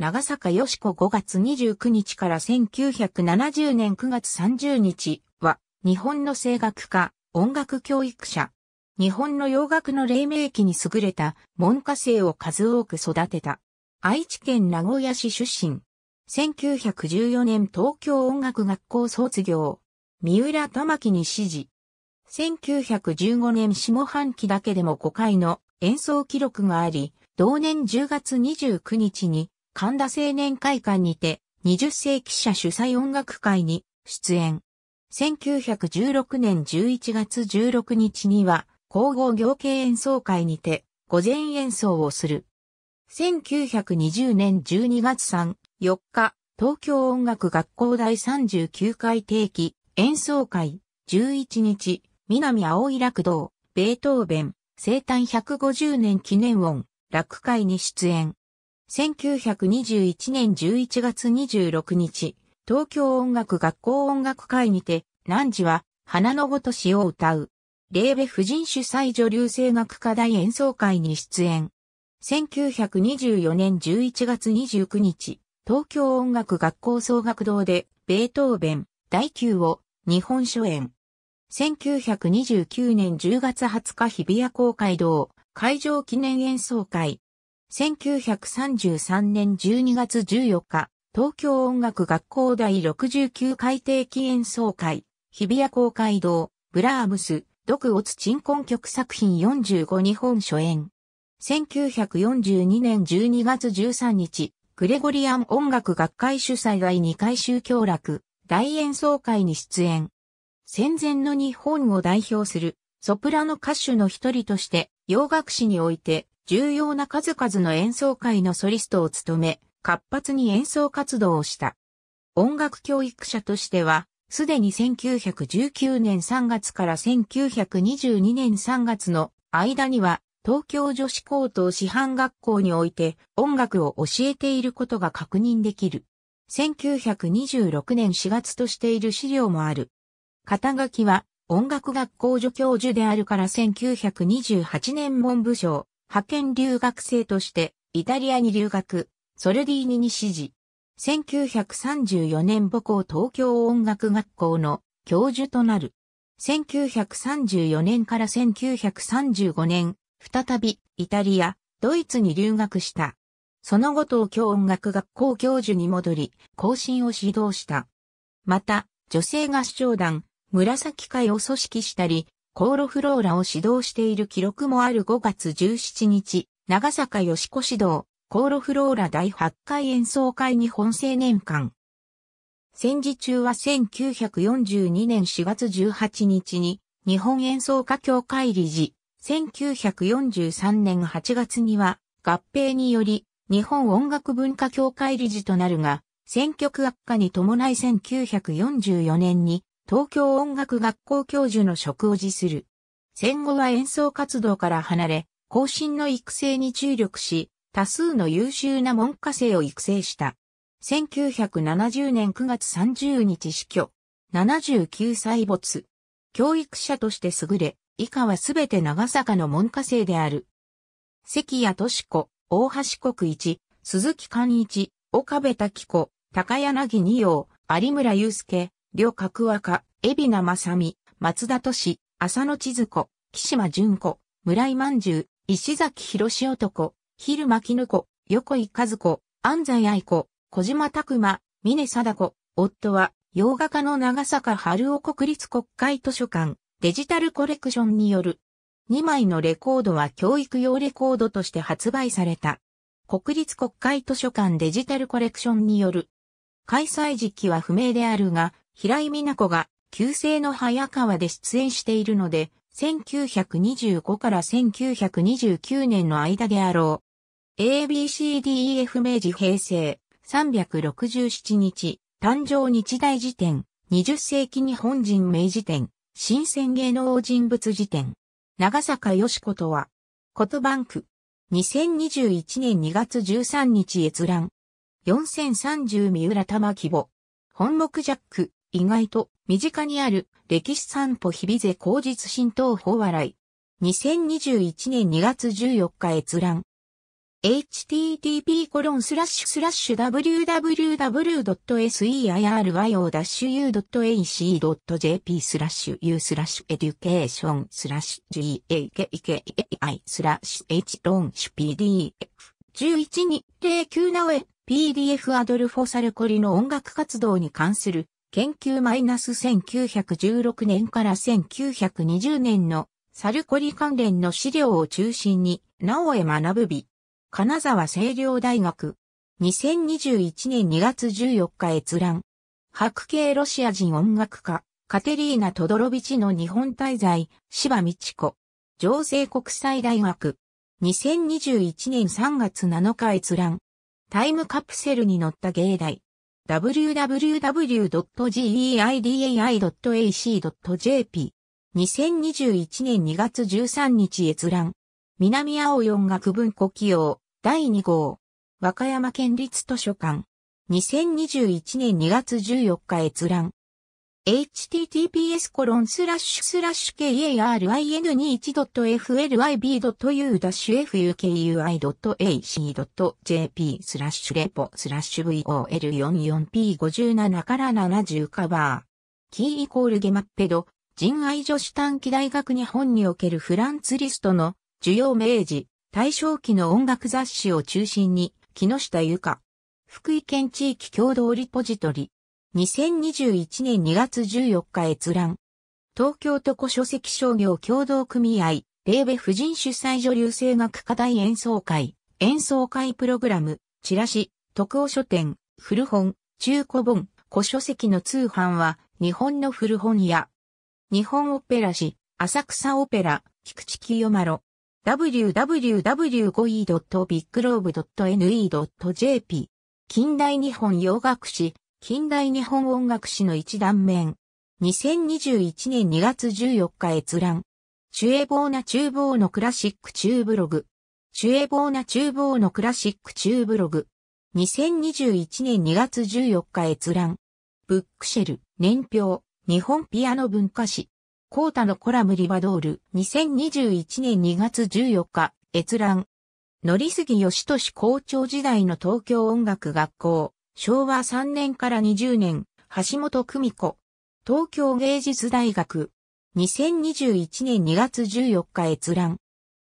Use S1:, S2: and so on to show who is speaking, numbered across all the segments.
S1: 長坂よし子5月29日から1970年9月30日は、日本の声楽家、音楽教育者。日本の洋楽の黎明期に優れた文科生を数多く育てた。愛知県名古屋市出身。1914年東京音楽学校卒業。三浦玉城に指示。1915年下半期だけでも5回の演奏記録があり、同年10月29日に神田青年会館にて、20世紀社主催音楽会に出演。1916年11月16日には、皇后行慶演奏会にて、午前演奏をする。1920年12月3、4日、東京音楽学校第39回定期演奏会11日、南青い楽堂、ベートーベン、生誕150年記念音、楽会に出演。1921年11月26日、東京音楽学校音楽会にて、何時は、花のごとしを歌う。レーベ婦人主催女流声楽課題演奏会に出演。1924年11月29日、東京音楽学校総学堂で、ベートーベン、第9を、日本初演。1929年10月20日日比谷公会堂、会場記念演奏会。1933年12月14日、東京音楽学校第69回定期演奏会、日比谷公会堂、ブラームス、独オツ鎮魂曲作品45日本初演。1942年12月13日、グレゴリアン音楽学会主催第2回宗教楽、大演奏会に出演。戦前の日本を代表するソプラノ歌手の一人として、洋楽史において重要な数々の演奏会のソリストを務め、活発に演奏活動をした。音楽教育者としては、すでに1919年3月から1922年3月の間には、東京女子高等師範学校において音楽を教えていることが確認できる。1926年4月としている資料もある。肩書きは音楽学校助教授であるから1928年文部省派遣留学生としてイタリアに留学、ソルディーニに指示。1934年母校東京音楽学校の教授となる。1934年から1935年、再びイタリア、ドイツに留学した。その後東京音楽学校教授に戻り、更進を指導した。また、女性合唱団、紫会を組織したり、コーロフローラを指導している記録もある5月17日、長坂よしこ指導、コーロフローラ第8回演奏会日本青年館。戦時中は1942年4月18日に、日本演奏家協会理事、1943年8月には、合併により、日本音楽文化協会理事となるが、選挙区悪化に伴い1944年に東京音楽学校教授の職を辞する。戦後は演奏活動から離れ、後進の育成に注力し、多数の優秀な文科生を育成した。1970年9月30日死去。79歳没。教育者として優れ、以下はすべて長坂の文科生である。関谷敏子、大橋国一、鈴木寛一、岡部滝子、高柳二葉、有村祐介、両角若、海老名正美、松田市、浅野千鶴子、岸間淳子、村井万獣、石崎博志男、昼巻ぬ子、横井和子、安西愛子、小島拓馬、峰貞子、夫は、洋画家の長坂春夫国立国会図書館、デジタルコレクションによる。2枚のレコードは教育用レコードとして発売された。国立国会図書館デジタルコレクションによる。開催時期は不明であるが、平井美奈子が旧姓の早川で出演しているので、1925から1929年の間であろう。ABCDEF 明治平成367日、誕生日大辞典、20世紀日本人名辞典、新鮮芸能人物辞典。長坂よしことは、ことバンク。2021年2月13日閲覧。4030三浦玉規模。本木ジャック。意外と身近にある歴史散歩日々勢口実新東宝笑い。2021年2月14日閲覧。http コロンスラッシュスラッシュ www.seiryo-u.ac.jp スラッシュ u スラッシュエデュケーションスラッシュ gakkai スラッシュ h ロンシュ pdf112097 PDF アドルフォサルコリの音楽活動に関する研究マイナス -1916 年から1920年のサルコリ関連の資料を中心に、なおえ学ぶ日。金沢清涼大学。2021年2月14日閲覧。白系ロシア人音楽家、カテリーナ・トドロビチの日本滞在、芝道子。情勢国際大学。2021年3月7日閲覧。タイムカプセルに乗った芸大。www.geidai.ac.jp。2021年2月13日閲覧。南青四学文庫起用第2号。和歌山県立図書館。2021年2月14日閲覧。https コロンスラッシュスラッシュ karin1.flyb.ufukui.ac.jp スラッシュレポスラッシュ vol44p57 から70カバー。キーイコールゲマッペド、人愛女子短期大学日本におけるフランツリストの需要明治、対象期の音楽雑誌を中心に、木下ゆか。福井県地域共同リポジトリ。2021年2月14日閲覧。東京都古書籍商業協同組合、レーベ婦人主催女流声楽課題演奏会、演奏会プログラム、チラシ、特尾書店、古本、中古本、古書籍の通販は、日本の古本屋。日本オペラ誌、浅草オペラ、菊池清丸。www.5e.biglobe.ne.jp 近代日本洋楽誌近代日本音楽史の一断面。2021年2月14日閲覧。チュエボーナ厨房のクラシック中ブログ。チュエボーナ厨房のクラシック中ブログ。2021年2月14日閲覧。ブックシェル、年表、日本ピアノ文化史。コータのコラムリバドール、2021年2月14日、閲覧。乗りぎ義俊校長時代の東京音楽学校。昭和3年から20年、橋本久美子。東京芸術大学。2021年2月14日閲覧。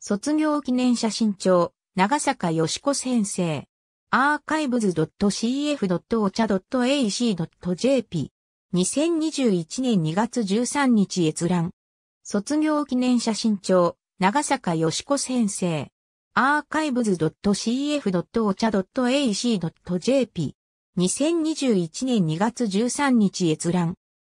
S1: 卒業記念写真帳、長坂よしこ先生。アーカイブズ .cf.ocha.ac.jp。2021年2月13日閲覧。卒業記念写真帳、長坂よしこ先生。アーカイブズ .cf.ocha.ac.jp。2021年2月13日閲覧。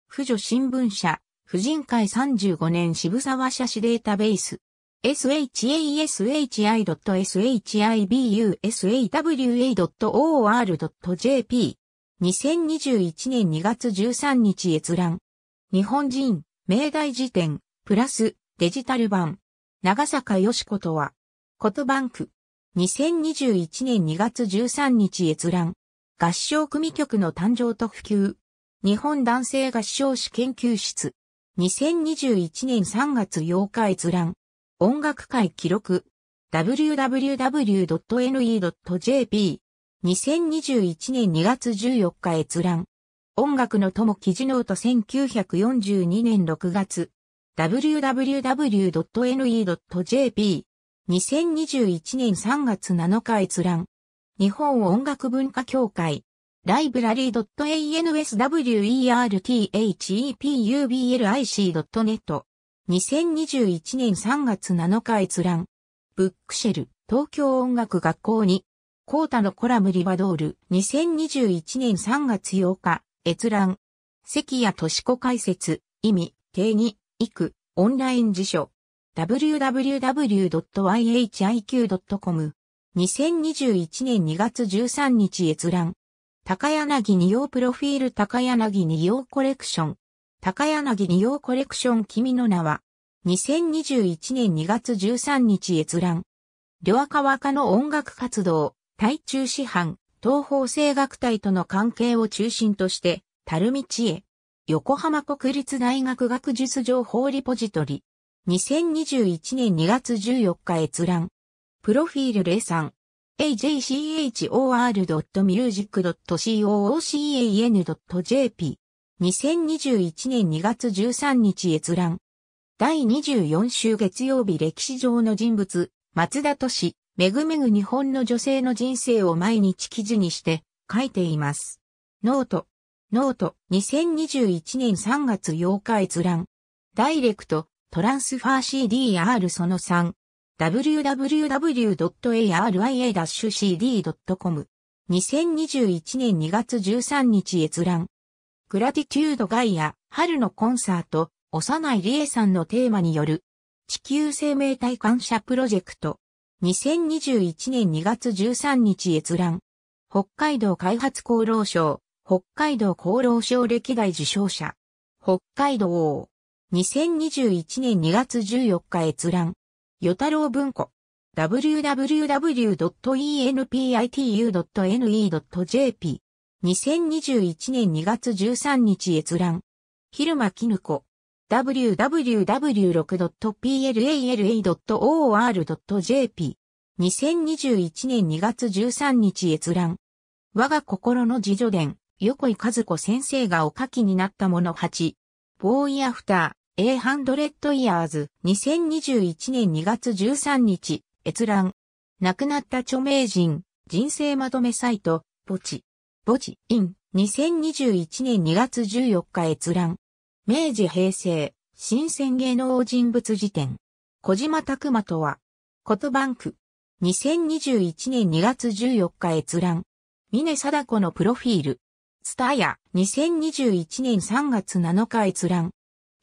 S1: 婦女新聞社、婦人会35年渋沢社史データベース。shashi.shibusawa.or.jp 2021年2月13日閲覧。日本人、明大辞典、プラス、デジタル版。長坂よしことは、ことバンク。2021年2月13日閲覧。合唱組曲の誕生と普及。日本男性合唱史研究室。2021年3月8日閲覧。音楽会記録。www.ne.jp。2021年2月14日閲覧。音楽の友記事ノート1942年6月。www.ne.jp。2021年3月7日閲覧。日本音楽文化協会、ライブラリー .answerthepubl.ic.net。2021年3月7日閲覧。ブックシェル、東京音楽学校に。コータのコラムリバドール、2021年3月8日、閲覧。関谷敏子解説、意味、定義、育、オンライン辞書。www.yhiq.com 2021年2月13日閲覧。高柳二葉プロフィール高柳二葉コレクション。高柳二葉コレクション君の名は。2021年2月13日閲覧。両赤若の音楽活動、対中師範、東方声楽隊との関係を中心として、樽道へ。横浜国立大学学術情報リポジトリ。2021年2月14日閲覧。プロフィール03 ajchor.music.coocaan.jp 2021年2月13日閲覧第24週月曜日歴史上の人物松田都市めぐめぐ日本の女性の人生を毎日記事にして書いています。ノート。ノート。2021年3月8日閲覧。ダイレクト。トランスファー CDR その3。www.aria-cd.com。2021年2月13日閲覧。グラティチュードガイア、春のコンサート、幼いリエさんのテーマによる、地球生命体感謝プロジェクト。2021年2月13日閲覧。北海道開発功労賞、北海道功労賞歴代受賞者。北海道王。2021年2月14日閲覧。与太郎文庫。www.enpitu.ne.jp。2021年2月13日閲覧。昼間絹子。www.6.plala.or.jp。2021年2月13日閲覧。我が心の自助伝、横井和子先生がお書きになったもの8。ボーイアフター。a Hundred Years 2021年2月13日、閲覧。亡くなった著名人、人生まとめサイト、ポチ。ポチ、イン、2021年2月14日閲覧。明治平成、新鮮芸能人物辞典。小島拓馬とは、ことバンク。2021年2月14日閲覧。峰貞子のプロフィール。スターヤ、2021年3月7日閲覧。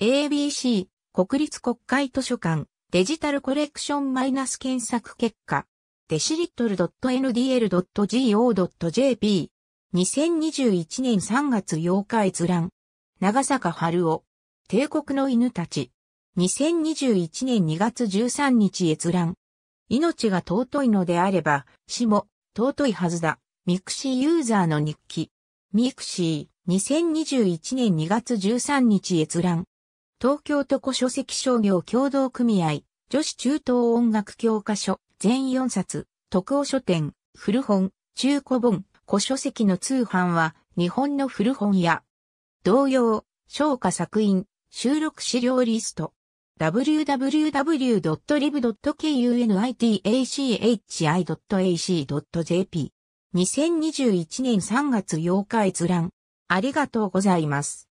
S1: ABC 国立国会図書館デジタルコレクションマイナス検索結果デシリットル .ndl.go.jp 2021年3月8日閲覧長坂春夫帝国の犬たち2021年2月13日閲覧命が尊いのであれば死も尊いはずだミクシーユーザーの日記ミクシー2021年2月13日閲覧東京都古書籍商業協同組合、女子中東音楽教科書、全4冊、特尾書店、古本、中古本、古書籍の通販は、日本の古本屋。同様、消化作品、収録資料リスト、w w w l i b k u n i t a c h i a c j p 2 0 2 1年3月8日閲覧。ありがとうございます。